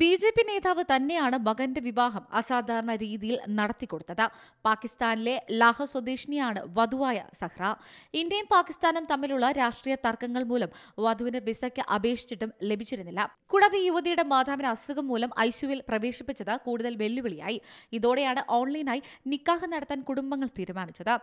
B J P നേതാവ് തന്നെയാണ് മകന്റെ വിവാഹം അസാധാരണ രീതിയിൽ നടത്തിക്കൊടുത്തത് പാകിസ്ഥാനിലെ ലാഹ സ്വദേശിനിയാണ് വധുവായ സഹ്റ ഇന്ത്യയും പാകിസ്ഥാനും തമ്മിലുള്ള രാഷ്ട്രീയ തർക്കങ്ങൾ മൂലം വധുവിന് വിസയ്ക്ക് അപേക്ഷിച്ചിട്ടും ലഭിച്ചിരുന്നില്ല കൂടാതെ യുവതിയുടെ മാതാവിന് അസുഖം മൂലം ഐസിയുവിൽ പ്രവേശിപ്പിച്ചത് കൂടുതൽ വെല്ലുവിളിയായി ഇതോടെയാണ് ഓൺലൈനായി നിക്കാഹ് നടത്താൻ കുടുംബങ്ങൾ തീരുമാനിച്ചത്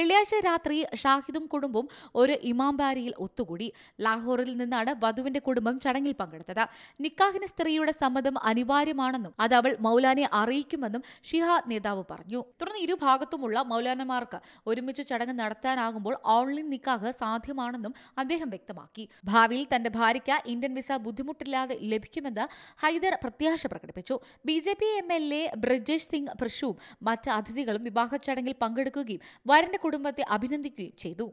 വെള്ളിയാഴ്ച രാത്രി ഷാഹിദും കുടുംബവും ഒരു ഇമാംബാരിയിൽ ഒത്തുകൂടി ലാഹോറിൽ നിന്നാണ് വധുവിന്റെ കുടുംബം ചടങ്ങിൽ പങ്കെടുത്തത് നിക്കാഹിന് സ്ത്രീയുടെ സമ്മതം അനിവാര്യമാണെന്നും അത് അവൾ മൗലാനെ അറിയിക്കുമെന്നും ഷിഹ നേതാവ് പറഞ്ഞു തുടർന്ന് ഇരുഭാഗത്തുമുള്ള മൗലാനമാർക്ക് ഒരുമിച്ച് ചടങ്ങ് നടത്താനാകുമ്പോൾ ഓൺലൈൻ നിക്കാഹ് സാധ്യമാണെന്നും അദ്ദേഹം വ്യക്തമാക്കി ഭാവിയിൽ തന്റെ ഭാര്യയ്ക്ക് ഇന്ത്യൻ വിസ ബുദ്ധിമുട്ടില്ലാതെ ലഭിക്കുമെന്ന് ഹൈദർ പ്രത്യാശ പ്രകടിപ്പിച്ചു B J P M L A Brijesh Singh പ്രഷുവും മറ്റ് അതിഥികളും വിവാഹ ചടങ്ങിൽ പങ്കെടുക്കുകയും വരന്റെ കുടുംബത്തെ അഭിനന്ദിക്കുകയും ചെയ്തു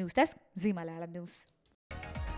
news desk Zee Malayalam news